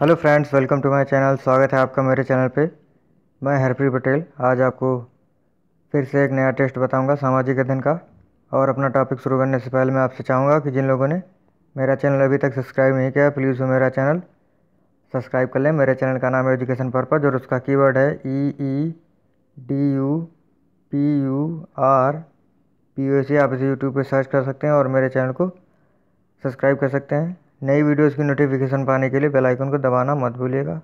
hello friends welcome to my channel स्वागत है आपका मेरे चैनल पे मैं हरप्रीत पटेल आज आपको फिर से एक नया टेस्ट बताऊंगा सामाजिक अध्ययन का और अपना टॉपिक शुरू करने से पहले मैं आपसे चाहूँगा कि जिन लोगों ने मेरा चैनल अभी तक सब्सक्राइब नहीं किया प्लीज़ वो मेरा चैनल सब्सक्राइब कर लें मेरे चैनल का नाम है एजुकेशन पर्पज और उसका की है E E D U P U R P U C आप इसे यूट्यूब पर सर्च कर सकते हैं और मेरे चैनल को सब्सक्राइब कर सकते हैं नई वीडियोस की नोटिफिकेशन पाने के लिए बेल आइकन को दबाना मत भूलिएगा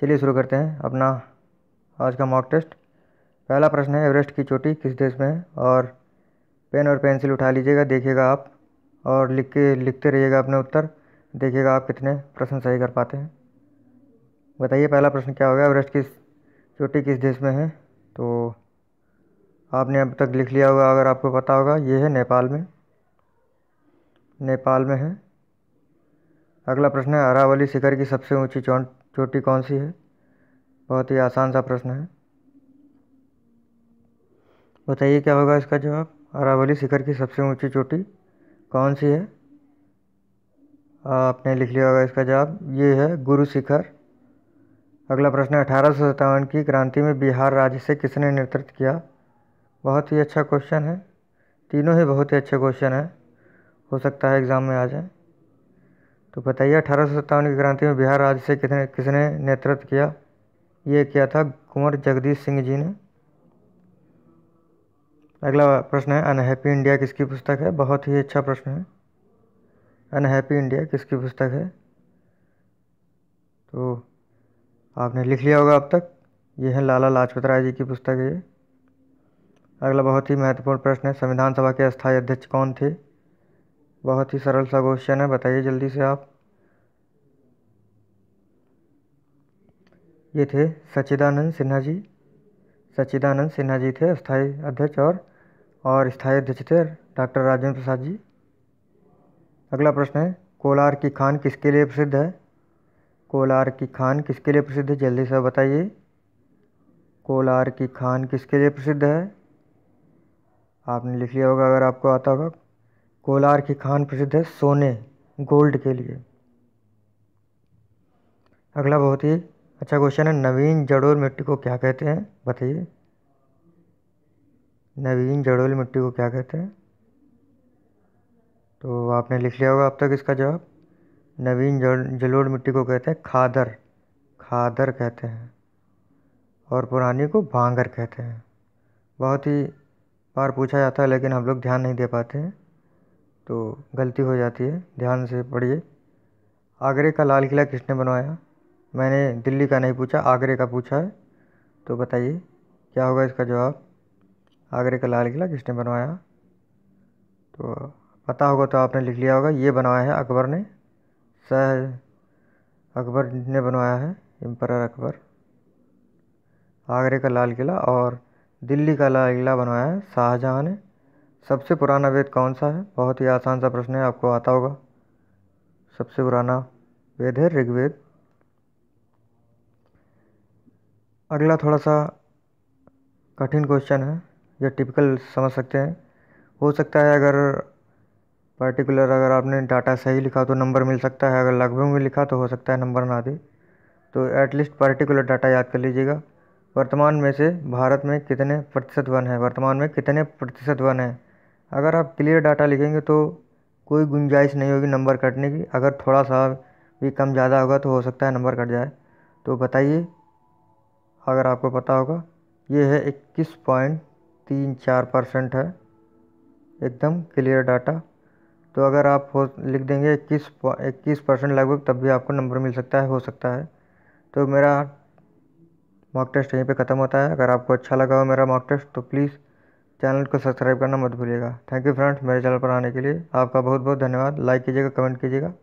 चलिए शुरू करते हैं अपना आज का मॉक टेस्ट पहला प्रश्न है एवरेस्ट की चोटी किस देश में है और पेन और पेंसिल उठा लीजिएगा देखिएगा आप और लिख के लिखते रहिएगा अपने उत्तर देखिएगा आप कितने प्रश्न सही कर पाते हैं बताइए पहला प्रश्न क्या होगा एवरेस्ट किस चोटी किस देश में है तो आपने अब तक लिख लिया होगा अगर आपको पता होगा ये है नेपाल में नेपाल में है अगला प्रश्न है अरावली शिखर की सबसे ऊंची चोटी कौन सी है बहुत ही आसान सा प्रश्न है बताइए क्या होगा इसका जवाब अरावली शिखर की सबसे ऊंची चोटी कौन सी है आपने लिख लिया होगा इसका जवाब ये है गुरु शिखर अगला प्रश्न है अठारह की क्रांति में बिहार राज्य से किसने नेतृत्व किया बहुत ही अच्छा क्वेश्चन है तीनों ही बहुत ही अच्छे क्वेश्चन हैं हो सकता है एग्ज़ाम में आ जाए तो बताइए अठारह सौ सत्तावन की क्रांति में बिहार राज्य से कितने किसने नेतृत्व किया ये किया था कुंवर जगदीश सिंह जी ने अगला प्रश्न है अनहैप्पी इंडिया किसकी पुस्तक है बहुत ही अच्छा प्रश्न है अनहैप्पी इंडिया किसकी पुस्तक है तो आपने लिख लिया होगा अब तक ये है लाला लाजपत राय जी की पुस्तक है अगला बहुत ही महत्वपूर्ण प्रश्न है संविधान सभा के अस्थायी अध्यक्ष कौन थे बहुत ही सरल सा क्वेश्चन है बताइए जल्दी से आप ये थे सच्चिदानंद सिन्हा जी सच्चिदानंद सिन्हा जी थे स्थायी अध्यक्ष और और स्थायी अध्यक्ष थे डॉक्टर राजेंद्र प्रसाद जी अगला प्रश्न है कोलार की खान किसके लिए प्रसिद्ध है कोलार की खान किसके लिए प्रसिद्ध है जल्दी से बताइए कोलार की खान किसके लिए प्रसिद्ध है आपने लिख लिया होगा अगर आपको आता होगा कोलार की खान प्रसिद्ध है सोने गोल्ड के लिए अगला बहुत ही अच्छा क्वेश्चन है नवीन जड़ोल मिट्टी को क्या कहते हैं बताइए नवीन जड़ोल मिट्टी को क्या कहते हैं तो आपने लिख लिया होगा अब तक इसका जवाब नवीन जलोड़ मिट्टी को कहते हैं खादर खादर कहते हैं और पुरानी को भांगर कहते हैं बहुत ही बार पूछा जाता है लेकिन हम लोग ध्यान नहीं दे पाते हैं तो गलती हो जाती है ध्यान से पढ़िए आगरे का लाल किला किसने बनवाया मैंने दिल्ली का नहीं पूछा आगरे का पूछा है तो बताइए क्या होगा इसका जवाब आगरे का लाल किला किसने बनवाया तो पता होगा तो आपने लिख लिया होगा ये बनवाया है अकबर ने सह अकबर ने बनवाया है एम्पर अकबर आगरे का लाल किला और दिल्ली का लाल किला बनवाया है शाहजहाँ ने सबसे पुराना वेद कौन सा है बहुत ही आसान सा प्रश्न है आपको आता होगा सबसे पुराना वेद है ऋग्वेद अगला थोड़ा सा कठिन क्वेश्चन है या टिपिकल समझ सकते हैं हो सकता है अगर पर्टिकुलर अगर आपने डाटा सही लिखा तो नंबर मिल सकता है अगर लगभग में लिखा तो हो सकता है नंबर ना दे तो एटलीस्ट पर्टिकुलर डाटा याद कर लीजिएगा वर्तमान में से भारत में कितने प्रतिशत वन है वर्तमान में कितने प्रतिशत वन है अगर आप क्लियर डाटा लिखेंगे तो कोई गुंजाइश नहीं होगी नंबर कटने की अगर थोड़ा सा भी कम ज़्यादा होगा तो हो सकता है नंबर कट जाए तो बताइए अगर आपको पता होगा ये है इक्कीस पॉइंट तीन चार परसेंट है एकदम क्लियर डाटा तो अगर आप हो लिख देंगे इक्कीस इक्कीस परसेंट लगभग तब भी आपको नंबर मिल सकता है हो सकता है तो मेरा मॉक टेस्ट यहीं पे ख़त्म होता है अगर आपको अच्छा लगा हो मेरा मॉक टेस्ट तो प्लीज़ चैनल को सब्सक्राइब करना मत भूलिएगा थैंक यू फ्रेंड्स मेरे चैनल पर आने के लिए आपका बहुत बहुत धन्यवाद लाइक कीजिएगा कमेंट कीजिएगा